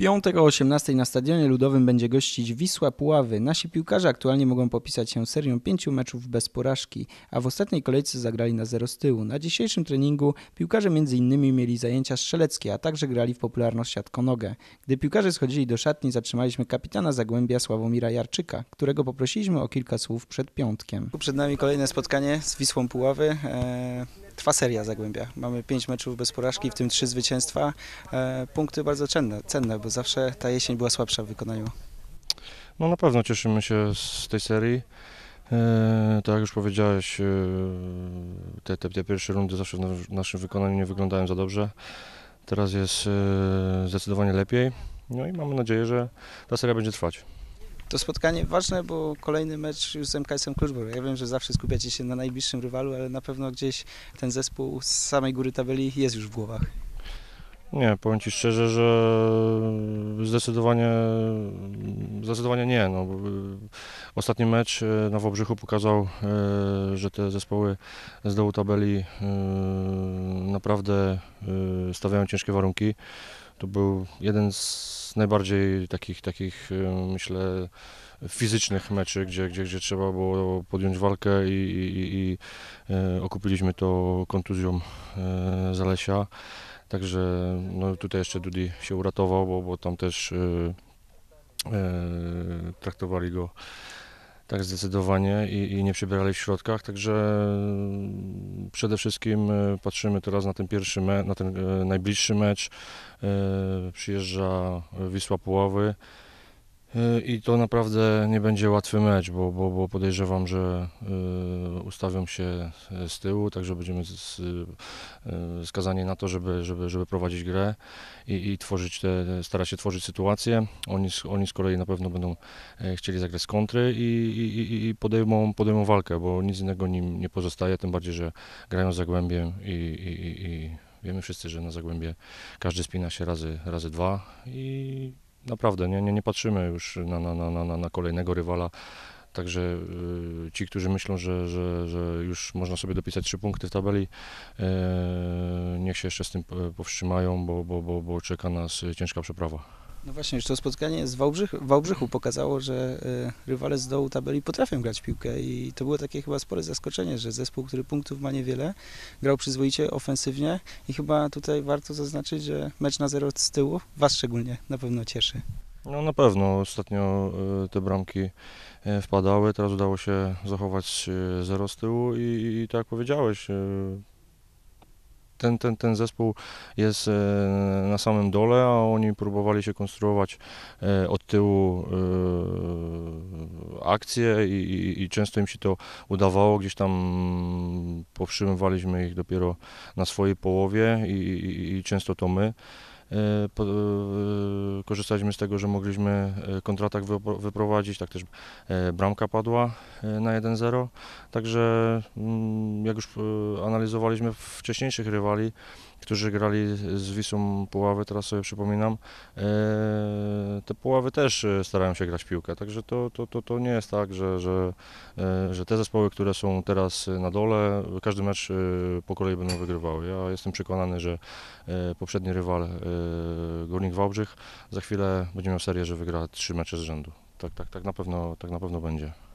piątek o 18 na Stadionie Ludowym będzie gościć Wisła Puławy. Nasi piłkarze aktualnie mogą popisać się serią pięciu meczów bez porażki, a w ostatniej kolejce zagrali na zero z tyłu. Na dzisiejszym treningu piłkarze m.in. mieli zajęcia strzeleckie, a także grali w popularną nogę. Gdy piłkarze schodzili do szatni, zatrzymaliśmy kapitana Zagłębia Sławomira Jarczyka, którego poprosiliśmy o kilka słów przed piątkiem. Przed nami kolejne spotkanie z Wisłą Puławy. Eee Trwa seria Zagłębia. Mamy pięć meczów bez porażki, w tym trzy zwycięstwa. E, punkty bardzo cenne, cenne, bo zawsze ta jesień była słabsza w wykonaniu. No na pewno cieszymy się z tej serii. E, tak jak już powiedziałeś, e, te, te, te pierwsze rundy zawsze w naszym wykonaniu nie wyglądają za dobrze. Teraz jest e, zdecydowanie lepiej. No i mamy nadzieję, że ta seria będzie trwać to spotkanie ważne, bo kolejny mecz już z MKS-em Kluczbork. Ja wiem, że zawsze skupiacie się na najbliższym rywalu, ale na pewno gdzieś ten zespół z samej góry tabeli jest już w głowach. Nie, powiem Ci szczerze, że zdecydowanie, zdecydowanie nie. No, ostatni mecz e, na Wałbrzychu pokazał, e, że te zespoły z dołu tabeli e, naprawdę stawiają ciężkie warunki. To był jeden z najbardziej takich, takich y, myślę, fizycznych meczy, gdzie, gdzie, gdzie trzeba było podjąć walkę i, i, i y, okupiliśmy to kontuzją y, Zalesia. Także no, tutaj jeszcze Dudi się uratował, bo, bo tam też traktowali go tak, zdecydowanie i, i nie przybierali w środkach, także mm, przede wszystkim e, patrzymy teraz na ten pierwszy, na ten e, najbliższy mecz. E, przyjeżdża Wisła Puławy. Y, I to naprawdę nie będzie łatwy mecz, bo, bo, bo podejrzewam, że y, ustawią się y, z tyłu, także będziemy z, y, skazani na to, żeby, żeby, żeby prowadzić grę i, i tworzyć te, starać się tworzyć sytuację. Oni, oni z kolei na pewno będą e, chcieli zagrać z kontry i, i, i podejmą, podejmą walkę, bo nic innego nim nie pozostaje, tym bardziej, że grają zagłębiem i, i, i, i wiemy wszyscy, że na zagłębie każdy spina się razy, razy dwa i naprawdę nie, nie, nie patrzymy już na, na, na, na, na kolejnego rywala. Także y, ci, którzy myślą, że, że, że już można sobie dopisać trzy punkty w tabeli, y, niech się jeszcze z tym y, powstrzymają, bo, bo, bo, bo czeka nas ciężka przeprawa. No właśnie, już to spotkanie z Wałbrzych, Wałbrzychu pokazało, że e, rywale z dołu tabeli potrafią grać piłkę i to było takie chyba spore zaskoczenie, że zespół, który punktów ma niewiele, grał przyzwoicie ofensywnie i chyba tutaj warto zaznaczyć, że mecz na zero z tyłu Was szczególnie na pewno cieszy. No na pewno, ostatnio e, te bramki e, wpadały, teraz udało się zachować zero z tyłu i, i tak jak powiedziałeś, ten, ten, ten zespół jest e, na samym dole, a oni próbowali się konstruować e, od tyłu e, akcje i, i, i często im się to udawało. Gdzieś tam powstrzymywaliśmy ich dopiero na swojej połowie i, i często to my. E, e, korzystaliśmy z tego, że mogliśmy e, kontratak wyprowadzić, tak też bramka padła na 1-0. Także mm, jak już analizowaliśmy wcześniejszych rywali, którzy grali z Wisłą Puławy, teraz sobie przypominam, te Puławy też starają się grać piłkę, także to, to, to, to nie jest tak, że, że, że te zespoły, które są teraz na dole, każdy mecz po kolei będą wygrywały. Ja jestem przekonany, że poprzedni rywal Y, Górnik Wałbrzych. Za chwilę będzie miał serię, że wygra trzy mecze z rzędu. Tak, tak, tak na pewno, tak na pewno będzie.